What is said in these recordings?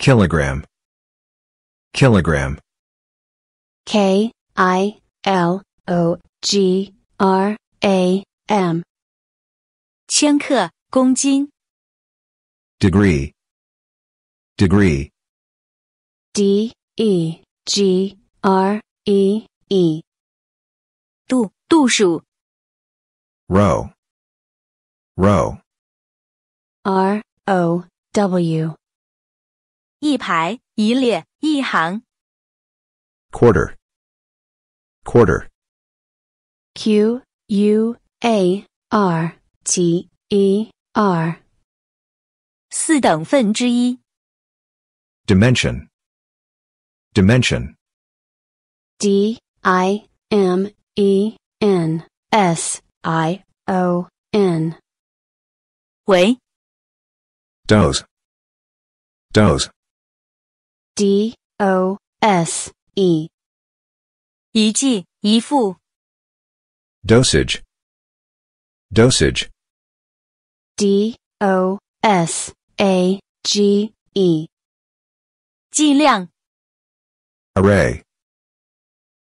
kilogram kilogram k i l o g r a m 千克公斤 degree degree d e g r e e 度度数 row row r o w 一排，一列，一行。Quarter. Quarter. Q U A R T E R. 四等分之一。Dimension. Dimension. D I M E N S I O N. Way. d o s e d o s e D O S E 一剂一副 dosage dosage D O S A G E 剂量 array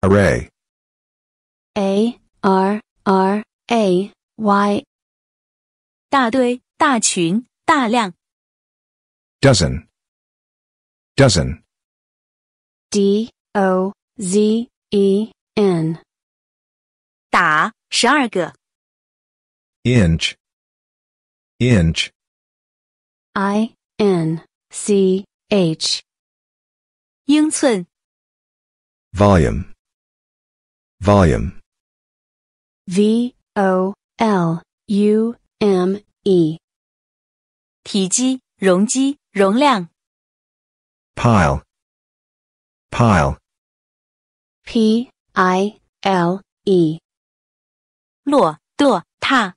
array A R R A Y 大堆大群大量 dozen dozen D O Z E N，打十二个。inch，inch，I N C H，英寸。Volume，volume，V O L U M E，体积、容积、容量。Pile。Pile. P I L E. 落落踏